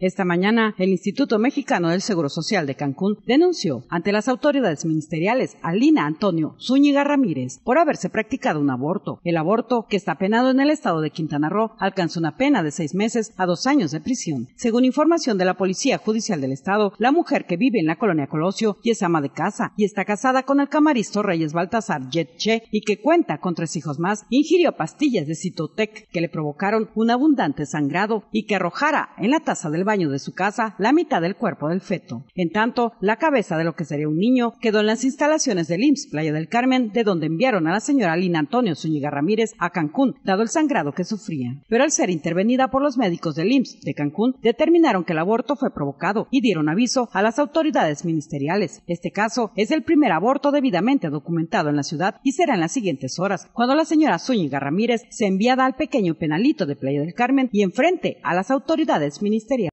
Esta mañana, el Instituto Mexicano del Seguro Social de Cancún denunció ante las autoridades ministeriales a Lina Antonio Zúñiga Ramírez por haberse practicado un aborto. El aborto, que está penado en el estado de Quintana Roo, alcanza una pena de seis meses a dos años de prisión. Según información de la Policía Judicial del Estado, la mujer que vive en la colonia Colosio y es ama de casa y está casada con el camaristo Reyes Baltasar Yetche y que cuenta con tres hijos más, ingirió pastillas de Citotec que le provocaron un abundante sangrado y que arrojara en la taza del baño de su casa la mitad del cuerpo del feto. En tanto, la cabeza de lo que sería un niño quedó en las instalaciones del IMSS Playa del Carmen, de donde enviaron a la señora Lina Antonio Zúñiga Ramírez a Cancún, dado el sangrado que sufría. Pero al ser intervenida por los médicos del IMSS de Cancún, determinaron que el aborto fue provocado y dieron aviso a las autoridades ministeriales. Este caso es el primer aborto debidamente documentado en la ciudad y será en las siguientes horas, cuando la señora Zúñiga Ramírez se enviada al pequeño penalito de Playa del Carmen y enfrente a las autoridades ministeriales.